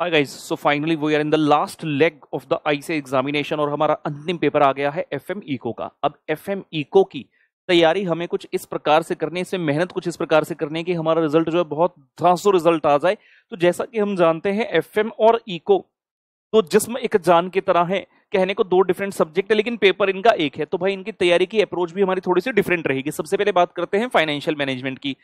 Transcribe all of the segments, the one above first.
hi guys so finally we are in the last leg of the I C examination और हमारा अंतिम paper आ गया है F M eco का अब एफ एम इको की तैयारी हमें कुछ इस प्रकार से करनी है इसमें मेहनत कुछ इस प्रकार से करनी है कि हमारा रिजल्ट जो है बहुत धांसू रिजल्ट आ जाए तो जैसा कि हम जानते हैं एफ एम और इको तो जिसम एक जान की तरह है कहने को दो डिफरेंट सब्जेक्ट है लेकिन पेपर इनका एक है तो भाई इनकी तैयारी की अप्रोच भी हमारी थोड़ी सी डिफरेंट रहेगी सबसे पहले बात करते हैं फाइनेंशियल मैनेजमेंट की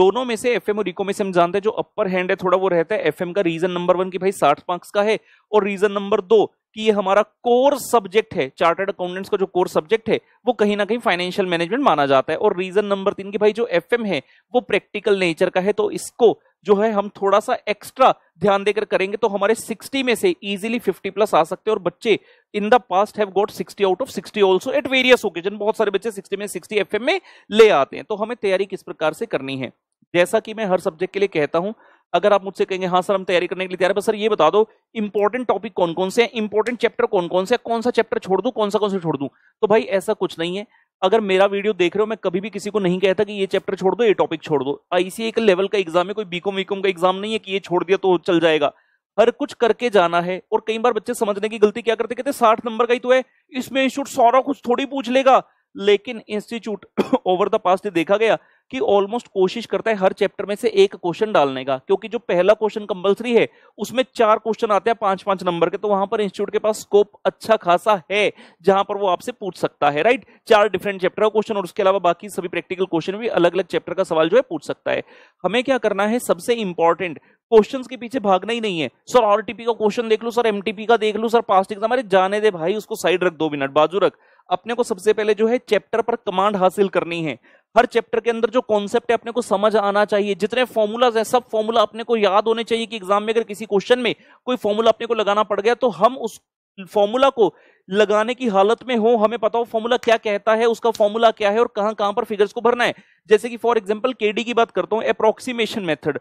दोनों में से एफ और इको में से हम जानते हैं जो अपर हैंड है थोड़ा वो रहता है एफ का रीजन नंबर वन की भाई साठ मार्क्स का है और रीजन नंबर दो कि ये हमारा कोर सब्जेक्ट है चार्टर्ड अकाउंटेंट्स का जो कोर सब्जेक्ट है वो कहीं ना कहीं फाइनेंशियल मैनेजमेंट माना जाता है और रीजन नंबर तीन की भाई जो एफ है वो प्रैक्टिकल नेचर का है तो इसको जो है हम थोड़ा सा एक्स्ट्रा ध्यान देकर करेंगे तो हमारे 60 में से इजीली 50 प्लस आ सकते हैं और बच्चे in the past have got 60 out of 60 also at various occasion बहुत सारे बच्चे 60 में 60 एफएम में ले आते हैं तो हमें तैयारी किस प्रकार से करनी है जैसा कि मैं हर सब्जेक्ट के लिए कहता हूं अगर आप मुझसे कहेंगे हाँ सर हम तैयारी करने के लिए तैयार है सर ये बता दो इंपॉर्टेंट टॉपिक कौन कौन से हैं इंपॉर्टेंट चैप्टर कौन कौन से कौन सा चैप्टर छोड़ दूँ कौन सा कौन सा छोड़ दूँ तो भाई ऐसा कुछ नहीं है अगर मेरा वीडियो देख रहे हो मैं कभी भी किसी को नहीं कहता कि ये चैप्टर छोड़ दो ये टॉपिक छोड़ दो आईसीए एक लेवल का एग्जाम है कोई बीकॉम वीकॉम का एग्जाम नहीं है कि ये छोड़ दिया तो चल जाएगा हर कुछ करके जाना है और कई बार बच्चे समझने की गलती क्या करते कहते साठ नंबर का ही तो है इसमें इंस्टीट्यूट सारा कुछ थोड़ी पूछ लेगा लेकिन इंस्टीट्यूट ओवर द पास्ट देखा गया कि ऑलमोस्ट कोशिश करता है हर चैप्टर में से एक क्वेश्चन डालने का क्योंकि जो पहला क्वेश्चन कंपलसरी है उसमें चार क्वेश्चन आते हैं पांच पांच नंबर के तो वहां पर इंस्टीट्यूट के पास स्कोप अच्छा खासा है जहां पर वो आपसे पूछ सकता है राइट चार डिफरेंट चैप्टर का क्वेश्चन और उसके अलावा बाकी सभी प्रैक्टिकल क्वेश्चन भी अलग अलग चैप्टर का सवाल जो है पूछ सकता है हमें क्या करना है सबसे इंपॉर्टेंट क्वेश्चन के पीछे भागना ही नहीं है सर आरटीपी का क्वेश्चन देख लो सर एमटीपी का देख लो सर पास्ट एग्जाम अरे जाने दे भाई उसको साइड रख दो मिनट बाजू रख अपने को सबसे पहले जो है चैप्टर पर कमांड हासिल करनी है हर चैप्टर के अंदर जो कॉन्सेप्ट है अपने को समझ आना चाहिए जितने फॉर्मूलाज हैं सब फॉर्मूला अपने को याद होने चाहिए कि एग्जाम में अगर किसी क्वेश्चन में कोई फॉर्मूला अपने को लगाना पड़ गया तो हम उस फॉर्मूला को लगाने की हालत में हो हमें पता हो फॉर्मूला क्या कहता है उसका फॉर्मूला क्या है और कहां कहां पर फिगर्स को भरना है जैसे कि फॉर एग्जांपल केडी की बात करता हूं approximation method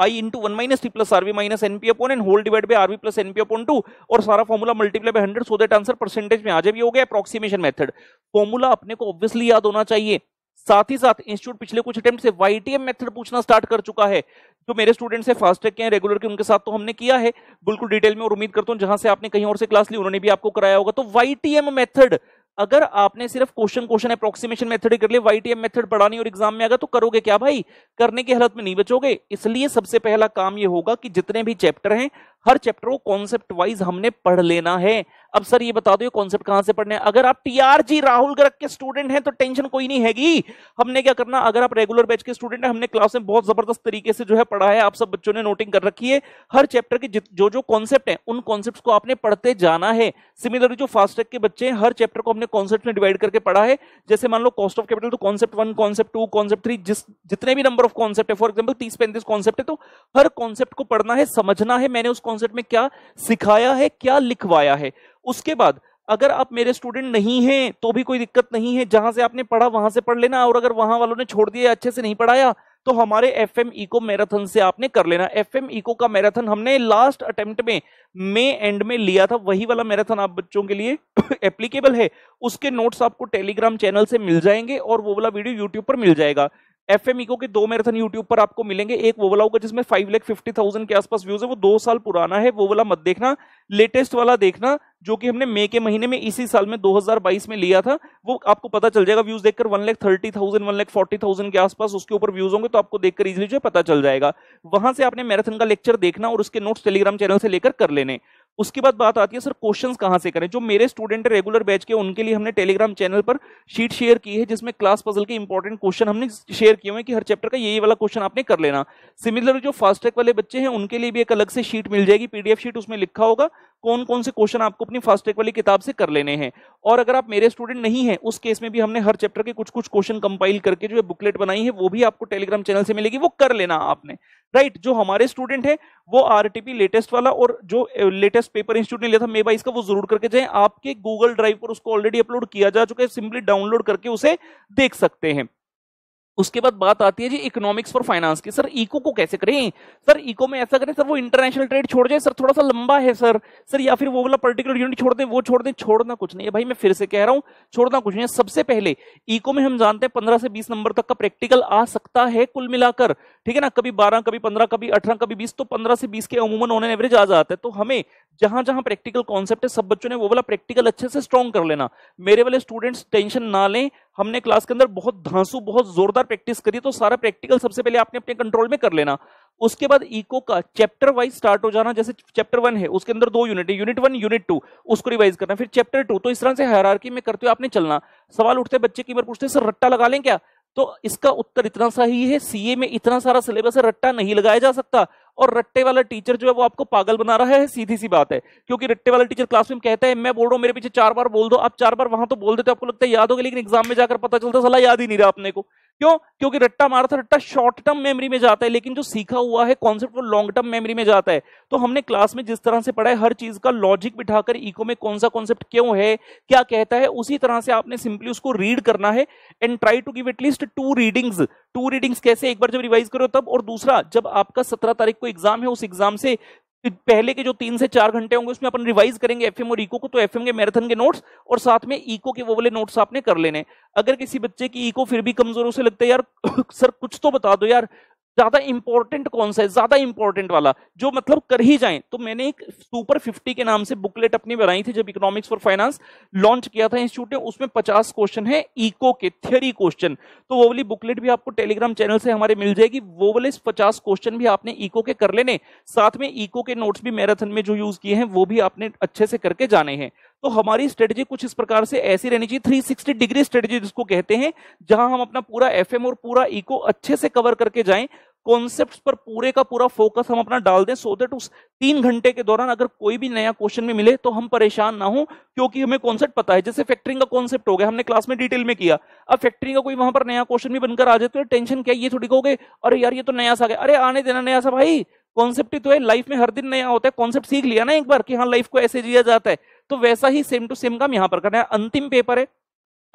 I into one minus T plus R V minus N P upon and whole divide by R V plus N P upon two और सारा formula multiply by hundred so that answer percentage में आ जाए हो गया अप्रोक्सीमेशन मेथड फॉर्मूला अपने को obviously याद होना चाहिए साथ ही साथ इंस्टीट्यूट पिछले कुछ अटेम्प्ट से वाईटीएम मेथड पूछना स्टार्ट कर चुका है जो मेरे स्टूडेंट्स है फास्टैग के हैं रेगुलर के उनके साथ तो हमने किया है बिल्कुल डिटेल में और उम्मीद करता हूं जहां से आपने कहीं और से क्लास ली उन्होंने भी आपको कराया होगा तो वाईटीएम मेथड अगर आपने सिर्फ क्वेश्चन क्वेश्चन अप्रोक्सीमेशन मेथड कर लिए वाईटीएम मेथड पढ़ानी और एग्जाम में आएगा तो करोगे क्या भाई करने की हालत में नहीं बचोगे इसलिए सबसे पहला काम ये होगा कि जितने भी चैप्टर हैं हर चैप्टर को कॉन्सेप्ट वाइज हमने पढ़ लेना है अब सर ये बता दो ये कॉन्सेप्ट कहां से पढ़ने अगर आप टीआरजी राहुल गर्ग के स्टूडेंट हैं तो टेंशन कोई नहीं हैगी हमने क्या करना अगर आप रेगुलर बैच के स्टूडेंट हैं हमने क्लास में बहुत जबरदस्त तरीके से जो है पढ़ा है आप सब बच्चों ने नोटिंग कर रखी है हर चैप्टर के जो जो कॉन्सेप्ट है उन कॉन्सेप्ट को आपने पढ़ते जाना है सिमिलरली जो फास्टैग के बच्चे हैं हर चैप्टर को हमने कॉन्सेप्ट में डिवाइड करके पढ़ा है जैसे मान लो कॉस्ट ऑफ कैपिटल तो concept one concept two concept three जिस जितने भी नंबर ऑफ कॉन्सेप्ट है फॉर एग्जाम्पल तीस पैंतीस कॉन्सेप्ट है तो हर कॉन्सेप्ट को पढ़ना है समझना है मैंने उस कॉन्सेप्ट में क्या सिखाया है क्या लिखवाया है उसके बाद अगर आप मेरे स्टूडेंट नहीं हैं तो भी कोई दिक्कत नहीं है जहां से आपने पढ़ा वहां से पढ़ लेना और अगर वहां वालों ने छोड़ दिया अच्छे से नहीं पढ़ाया तो हमारे एफ एम ईको मैराथन से आपने कर लेना एफ एम ईको का मैराथन हमने लास्ट अटेम्प्ट में मे एंड में लिया था वही वाला मैराथन आप बच्चों के लिए एप्लीकेबल है उसके नोट्स आपको टेलीग्राम चैनल से मिल जाएंगे और वो वाला वीडियो यूट्यूब पर मिल जाएगा एफ एम के दो मैराथन यूट्यूब पर आपको मिलेंगे एक वो वाला होगा जिसमें फाइव लैख फिफ्टी थाउजेंड के आसपास व्यूज है वो दो साल पुराना है वो वाला मत देखना लेटेस्ट वाला देखना जो कि हमने मई के महीने में इसी साल में 2022 में लिया था वो आपको पता चल जाएगा व्यूज देखकर one lakh thirty thousand one lakh forty thousand के आसपास उसके ऊपर व्यूज होंगे तो आपको देखकर इजिली जो पता चल जाएगा वहां से आपने मैराथन का लेक्चर देखना और उसके नोट्स टेलीग्राम चैनल से लेकर कर लेने उसके बाद बात आती है सर क्वेश्चन कहाँ से करें जो मेरे स्टूडेंट रेगुलर बैच के उनके लिए हमने टेलीग्राम चैनल पर शीट शेयर की है जिसमें क्लास पजल के इंपॉर्टेंट क्वेश्चन हमने शेयर किए हुए कि हर चैप्टर का यही वाला क्वेश्चन आपने कर लेना सिमिलर जो फास्टैग वाले बच्चे हैं उनके लिए भी एक अलग से शीट मिल जाएगी पीडीएफ शीट उसमें लिखा होगा कौन कौन से क्वेश्चन आपको अपनी फास्टैग वाली किताब से कर लेने हैं और अगर आप मेरे स्टूडेंट नहीं है उस केस में भी हमने हर चैप्टर के कुछ कुछ क्वेश्चन कंपाइल करके जो बुकलेट बनाई है वो भी आपको टेलीग्राम चैनल से मिलेगी वो कर लेना आपने राइट right, जो हमारे स्टूडेंट हैं वो आरटीपी लेटेस्ट वाला और जो लेटेस्ट पेपर इंस्टीट्यूट ने लिया था मे बाइस का वो जरूर करके जाए आपके गूगल ड्राइव पर उसको ऑलरेडी अपलोड किया जा चुका है सिंपली डाउनलोड करके उसे देख सकते हैं उसके बाद बात आती है जी इकोनॉमिक्स फॉर फाइनेंस की सर इको को कैसे करें सर इको में ऐसा करें सर वो इंटरनेशनल ट्रेड छोड़ जाए सर थोड़ा सा लंबा है सर सर या फिर वो वाला पर्टिकुलर यूनिट छोड़ दें वो छोड़ दें छोड़ना कुछ नहीं है भाई मैं फिर से कह रहा हूं छोड़ना कुछ नहीं है सबसे पहले इको में हम जानते हैं पंद्रह से बीस नंबर तक का प्रैक्टिकल आ सकता है कुल मिलाकर ठीक है ना कभी बारह कभी पंद्रह कभी अठारह कभी बीस तो पंद्रह से बीस के अमूमन ऑन एवरेज आ जाता है तो हमें जहां जहां प्रैक्टिकल कॉन्सेप्ट है सब बच्चों ने वो वाला प्रैक्टिकल अच्छे से स्ट्रॉन्ग कर लेना मेरे वाले स्टूडेंट्स टेंशन ना लें हमने क्लास के अंदर बहुत धांसू बहुत जोरदार प्रैक्टिस करी तो सारा प्रैक्टिकल सबसे पहले आपने अपने कंट्रोल में कर लेना उसके बाद इको का चैप्टर वाइज स्टार्ट हो जाना जैसे चैप्टर वन है उसके अंदर दो यूनिट है यूनिट वन यूनिट टू उसको रिवाइज करना फिर चैप्टर टू तो इस तरह से हैरारकी में करते हुए आपने चलना सवाल उठते बच्चे की बार पूछते सर रट्टा लगा लें क्या तो इसका उत्तर इतना सा ही है सीए में इतना सारा सिलेबस है रट्टा नहीं लगाया जा सकता और रट्टे वाला टीचर जो है वो आपको पागल बना रहा है सीधी सी बात है क्योंकि रट्टे वाला टीचर क्लास में कहता है मैं बोल रहा हूँ मेरे पीछे चार बार बोल दो आप चार बार वहां तो बोल देते आपको लगता है याद होगा लेकिन एग्जाम में जाकर पता चलता सलाह याद ही नहीं रहा आपने को क्यों क्योंकि रट्टा मारा था रट्टा शॉर्ट टर्म मेमोरी में जाता है लेकिन जो सीखा हुआ है कॉन्सेप्ट वो लॉन्ग टर्म मेमोरी में जाता है तो हमने क्लास में जिस तरह से पढ़ा है हर चीज का लॉजिक बिठाकर इको में कौन सा कॉन्सेप्ट क्यों है क्या कहता है उसी तरह से आपने सिंपली उसको रीड करना है and try to give at least two readings two readings कैसे एक बार जब रिवाइज करो तब और दूसरा जब आपका सत्रह तारीख को एग्जाम है उस एग्जाम से पहले के जो तीन से चार घंटे होंगे उसमें अपन रिवाइज करेंगे एफएम और इको को तो एफएम के मैराथन के नोट्स और साथ में इको के वो वाले नोट्स आपने कर लेने अगर किसी बच्चे की इको फिर भी कमजोर उसे लगता है यार सर कुछ तो बता दो यार ज्यादा इंपॉर्टेंट कौन सा है ज्यादा इंपॉर्टेंट वाला जो मतलब कर ही जाए तो मैंने एक सुपर फिफ्टी के नाम से बुकलेट अपनी बनाई थी जब इकोनॉमिक्स फॉर फाइनेंस लॉन्च किया था इंस्टीट्यूट ने उसमें पचास क्वेश्चन है इको के थियरी क्वेश्चन तो वो वाली बुकलेट भी आपको टेलीग्राम चैनल से हमारे मिल जाएगी वो वाले पचास क्वेश्चन भी आपने इको के कर लेने साथ में इको के नोट्स भी मैराथन में जो यूज किए हैं वो भी आपने अच्छे से करके जाने हैं तो हमारी स्ट्रेटेजी कुछ इस प्रकार से ऐसी रहनी चाहिए 360 डिग्री स्ट्रेटेजी जिसको कहते हैं जहां हम अपना पूरा एफएम और पूरा इको अच्छे से कवर करके जाएं कॉन्सेप्ट्स पर पूरे का पूरा फोकस हम अपना डाल दें सो देट उस तीन घंटे के दौरान अगर कोई भी नया क्वेश्चन में मिले तो हम परेशान ना हो क्योंकि हमें कॉन्सेप्ट पता है जैसे फैक्टरिंग का कॉन्सेप्ट हो गया हमने क्लास में डिटेल में किया अब फैक्टरिंग का कोई वहां पर नया क्वेश्चन भी बनकर आ जाए तो टेंशन क्या ये थोड़ी कहोगे अरे यार ये तो नया सा गया अरे आने देना नया सा भाई कॉन्सेप्ट ही तो है लाइफ में हर दिन नया होता है कॉन्सेप्ट सीख लिया ना एक बार कि हाँ लाइफ को ऐसे जिया जाता है तो वैसा ही सेम टू सेम काम यहाँ पर करना है अंतिम पेपर है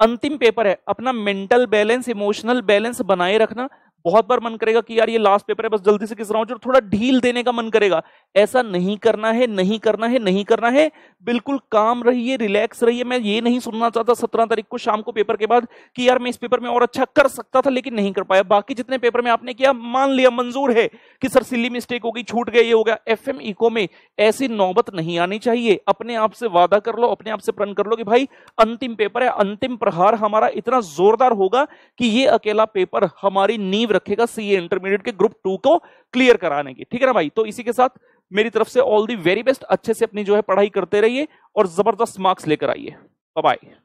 अंतिम पेपर है अपना मेंटल बैलेंस इमोशनल बैलेंस बनाए रखना बहुत बार मन करेगा कि यार ये लास्ट पेपर है बस जल्दी से घिस रहा हूं जो थोड़ा ढील देने का मन करेगा ऐसा नहीं करना है नहीं करना है नहीं करना है बिल्कुल काम रहिए रिलैक्स रहिए मैं ये नहीं सुनना चाहता सत्रह तारीख को शाम को पेपर के बाद कि यार मैं इस पेपर में और अच्छा कर सकता था लेकिन नहीं कर पाया बाकी जितने पेपर में आपने किया मान लिया मंजूर है कि सर सिली मिस्टेक होगी छूट गई ये हो गया एफ इको में ऐसी नौबत नहीं आनी चाहिए अपने आप से वादा कर लो अपने आप से प्रण कर लो कि भाई अंतिम पेपर है अंतिम प्रहार हमारा इतना जोरदार होगा कि ये अकेला पेपर हमारी नींव ऑब्जेक्टिव रखेगा सीए इंटरमीडिएट के ग्रुप टू को क्लियर कराने की ठीक है ना भाई तो इसी के साथ मेरी तरफ से ऑल दी वेरी बेस्ट अच्छे से अपनी जो है पढ़ाई करते रहिए और जबरदस्त मार्क्स लेकर आइए बाय